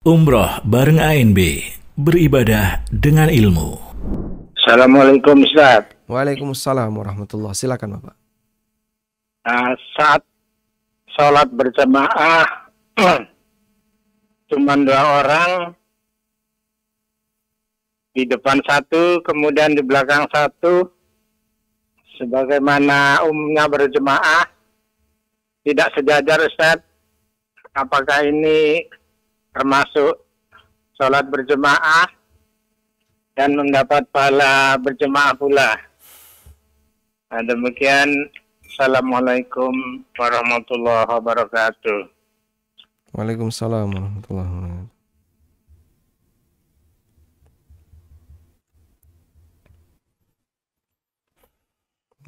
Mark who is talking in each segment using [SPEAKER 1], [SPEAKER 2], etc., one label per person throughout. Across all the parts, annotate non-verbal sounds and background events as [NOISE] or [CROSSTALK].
[SPEAKER 1] Umroh bareng ANB, beribadah dengan ilmu. Assalamualaikum Ustaz. Waalaikumsalam warahmatullahi Silakan Bapak.
[SPEAKER 2] Nah, saat sholat berjamaah [CLEARS THROAT] cuma dua orang di depan satu kemudian di belakang satu sebagaimana umumnya berjemaah tidak sejajar Ustaz apakah ini termasuk sholat berjemaah dan mendapat pahala berjemaah pula. Nah, demikian. Assalamualaikum warahmatullahi wabarakatuh.
[SPEAKER 1] Waalaikumsalam warahmatullahi wabarakatuh.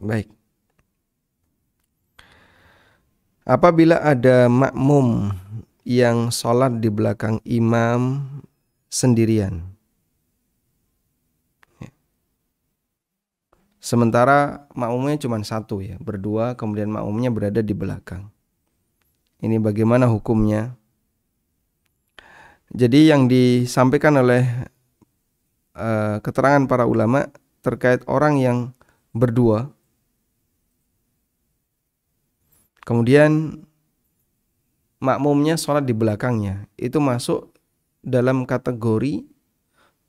[SPEAKER 1] Baik. Apabila ada makmum yang sholat di belakang imam sendirian. Ya. Sementara makmumnya cuma satu ya, berdua kemudian makmumnya berada di belakang. Ini bagaimana hukumnya? Jadi yang disampaikan oleh e, keterangan para ulama terkait orang yang berdua kemudian makmumnya sholat di belakangnya itu masuk dalam kategori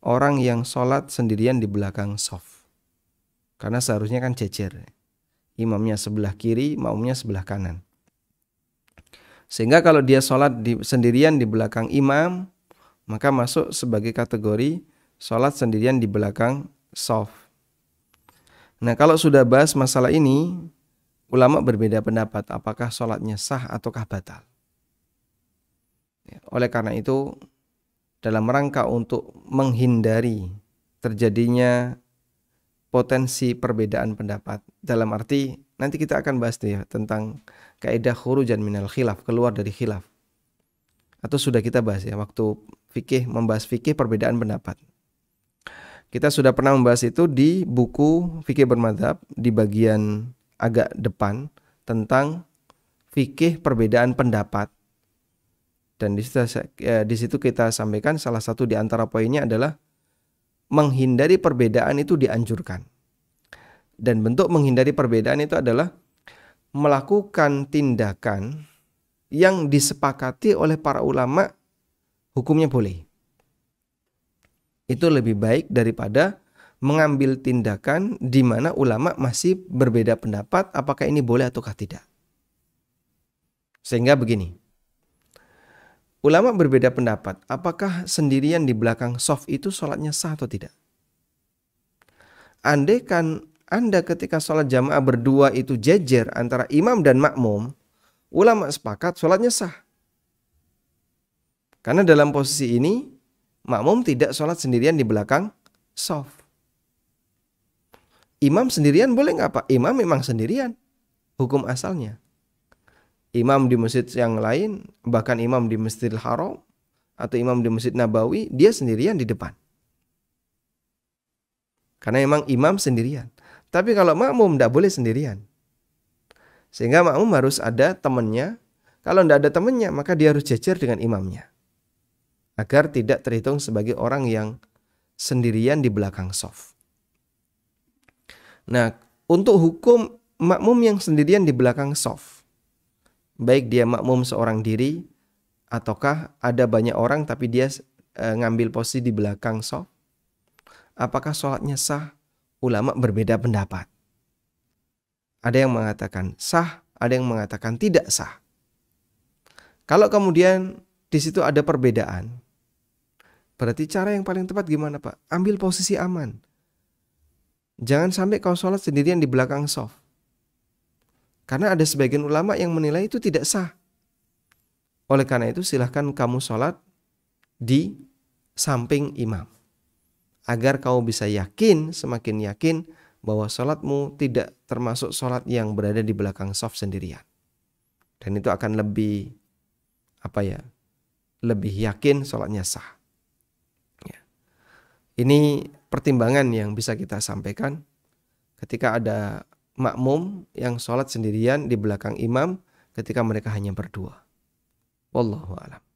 [SPEAKER 1] orang yang sholat sendirian di belakang sof karena seharusnya kan cecer imamnya sebelah kiri makmumnya sebelah kanan sehingga kalau dia sholat di, sendirian di belakang imam maka masuk sebagai kategori sholat sendirian di belakang sof Nah kalau sudah bahas masalah ini, ulama berbeda pendapat apakah sholatnya sah ataukah batal. Oleh karena itu, dalam rangka untuk menghindari terjadinya potensi perbedaan pendapat. Dalam arti nanti kita akan bahas ya tentang kaidah khurujan minal khilaf, keluar dari khilaf. Atau sudah kita bahas ya waktu fikih membahas fikih perbedaan pendapat. Kita sudah pernah membahas itu di buku fikih bermadhab di bagian agak depan tentang fikih perbedaan pendapat dan di situ, ya, di situ kita sampaikan salah satu di antara poinnya adalah menghindari perbedaan itu dianjurkan. Dan bentuk menghindari perbedaan itu adalah melakukan tindakan yang disepakati oleh para ulama hukumnya boleh. Itu lebih baik daripada mengambil tindakan di mana ulama masih berbeda pendapat apakah ini boleh ataukah tidak. Sehingga begini. Ulama berbeda pendapat, apakah sendirian di belakang soft itu sholatnya sah atau tidak. Andai kan Anda ketika sholat jamaah berdua itu jejer antara imam dan makmum, ulama sepakat sholatnya sah. Karena dalam posisi ini, makmum tidak sholat sendirian di belakang soft. Imam sendirian boleh nggak Pak? Imam memang sendirian. Hukum asalnya imam di masjid yang lain, bahkan imam di Masjidil Haram atau imam di Masjid Nabawi, dia sendirian di depan. Karena memang imam sendirian. Tapi kalau makmum tidak boleh sendirian. Sehingga makmum harus ada temannya. Kalau tidak ada temannya, maka dia harus jejer dengan imamnya. Agar tidak terhitung sebagai orang yang sendirian di belakang soft. Nah, untuk hukum makmum yang sendirian di belakang soft, baik dia makmum seorang diri ataukah ada banyak orang tapi dia e, ngambil posisi di belakang sof? Apakah sholatnya sah? Ulama berbeda pendapat. Ada yang mengatakan sah, ada yang mengatakan tidak sah. Kalau kemudian di situ ada perbedaan, berarti cara yang paling tepat gimana Pak? Ambil posisi aman. Jangan sampai kau sholat sendirian di belakang soft. Karena ada sebagian ulama yang menilai itu tidak sah. Oleh karena itu silahkan kamu sholat di samping imam. Agar kamu bisa yakin, semakin yakin bahwa sholatmu tidak termasuk sholat yang berada di belakang soft sendirian. Dan itu akan lebih, apa ya, lebih yakin sholatnya sah. Ya. Ini pertimbangan yang bisa kita sampaikan ketika ada makmum yang sholat sendirian di belakang imam ketika mereka hanya berdua. Wallahu a'lam.